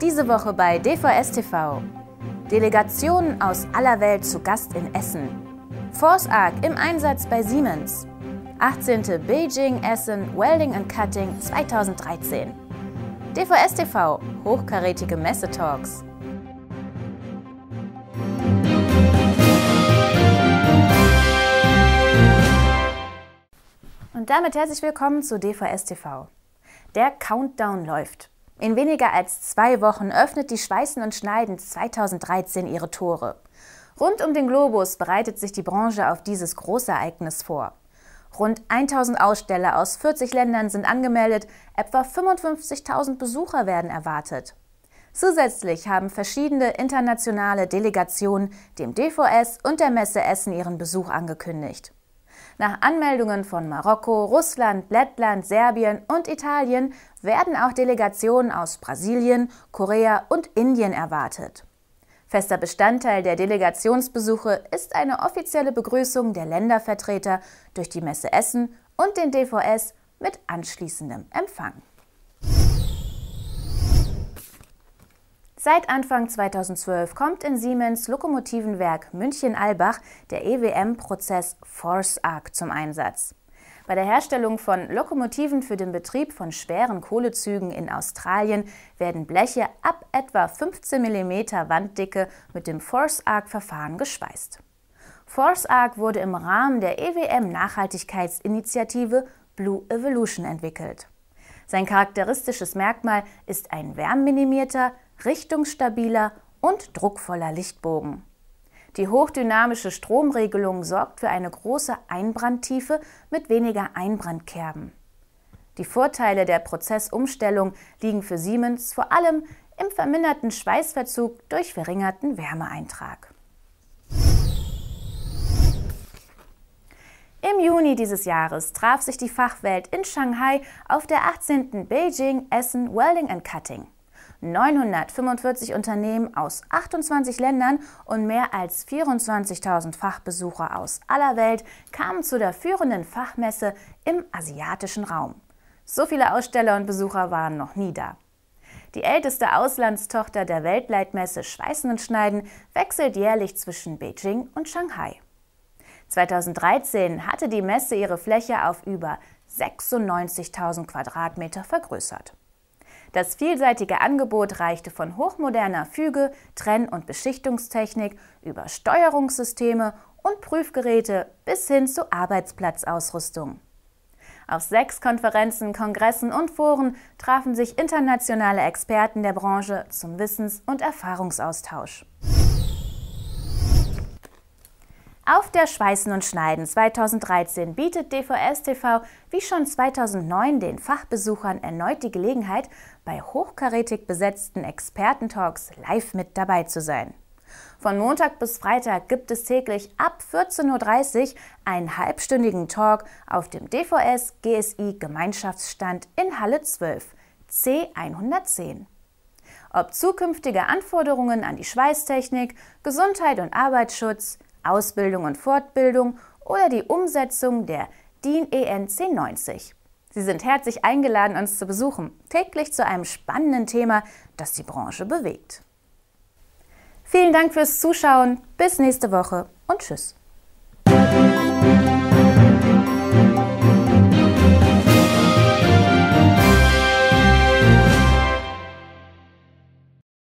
Diese Woche bei DVS TV. Delegationen aus aller Welt zu Gast in Essen. Force Arc im Einsatz bei Siemens. 18. Beijing Essen Welding and Cutting 2013. DVS TV, hochkarätige Messetalks. Und damit herzlich willkommen zu DVS TV. Der Countdown läuft. In weniger als zwei Wochen öffnet die Schweißen und Schneiden 2013 ihre Tore. Rund um den Globus bereitet sich die Branche auf dieses Großereignis vor. Rund 1000 Aussteller aus 40 Ländern sind angemeldet, etwa 55.000 Besucher werden erwartet. Zusätzlich haben verschiedene internationale Delegationen dem DVS und der Messe Essen ihren Besuch angekündigt. Nach Anmeldungen von Marokko, Russland, Lettland, Serbien und Italien werden auch Delegationen aus Brasilien, Korea und Indien erwartet. Fester Bestandteil der Delegationsbesuche ist eine offizielle Begrüßung der Ländervertreter durch die Messe Essen und den DVS mit anschließendem Empfang. Seit Anfang 2012 kommt in Siemens Lokomotivenwerk München-Albach der EWM-Prozess Force Arc zum Einsatz. Bei der Herstellung von Lokomotiven für den Betrieb von schweren Kohlezügen in Australien werden Bleche ab etwa 15 mm Wanddicke mit dem Force Arc-Verfahren geschweißt. Force Arc wurde im Rahmen der EWM-Nachhaltigkeitsinitiative Blue Evolution entwickelt. Sein charakteristisches Merkmal ist ein wärmminimierter, richtungsstabiler und druckvoller Lichtbogen. Die hochdynamische Stromregelung sorgt für eine große Einbrandtiefe mit weniger Einbrandkerben. Die Vorteile der Prozessumstellung liegen für Siemens vor allem im verminderten Schweißverzug durch verringerten Wärmeeintrag. Im Juni dieses Jahres traf sich die Fachwelt in Shanghai auf der 18. Beijing Essen Welding and Cutting. 945 Unternehmen aus 28 Ländern und mehr als 24.000 Fachbesucher aus aller Welt kamen zu der führenden Fachmesse im asiatischen Raum. So viele Aussteller und Besucher waren noch nie da. Die älteste Auslandstochter der Weltleitmesse Schweißen und Schneiden wechselt jährlich zwischen Beijing und Shanghai. 2013 hatte die Messe ihre Fläche auf über 96.000 Quadratmeter vergrößert. Das vielseitige Angebot reichte von hochmoderner Füge, Trenn- und Beschichtungstechnik über Steuerungssysteme und Prüfgeräte bis hin zu Arbeitsplatzausrüstung. Auf sechs Konferenzen, Kongressen und Foren trafen sich internationale Experten der Branche zum Wissens- und Erfahrungsaustausch. Auf der Schweißen und Schneiden 2013 bietet DVS TV wie schon 2009 den Fachbesuchern erneut die Gelegenheit, bei hochkarätig besetzten Expertentalks live mit dabei zu sein. Von Montag bis Freitag gibt es täglich ab 14.30 Uhr einen halbstündigen Talk auf dem DVS GSI Gemeinschaftsstand in Halle 12, C110 ob zukünftige Anforderungen an die Schweißtechnik, Gesundheit und Arbeitsschutz, Ausbildung und Fortbildung oder die Umsetzung der DIN EN 1090. Sie sind herzlich eingeladen, uns zu besuchen, täglich zu einem spannenden Thema, das die Branche bewegt. Vielen Dank fürs Zuschauen, bis nächste Woche und tschüss.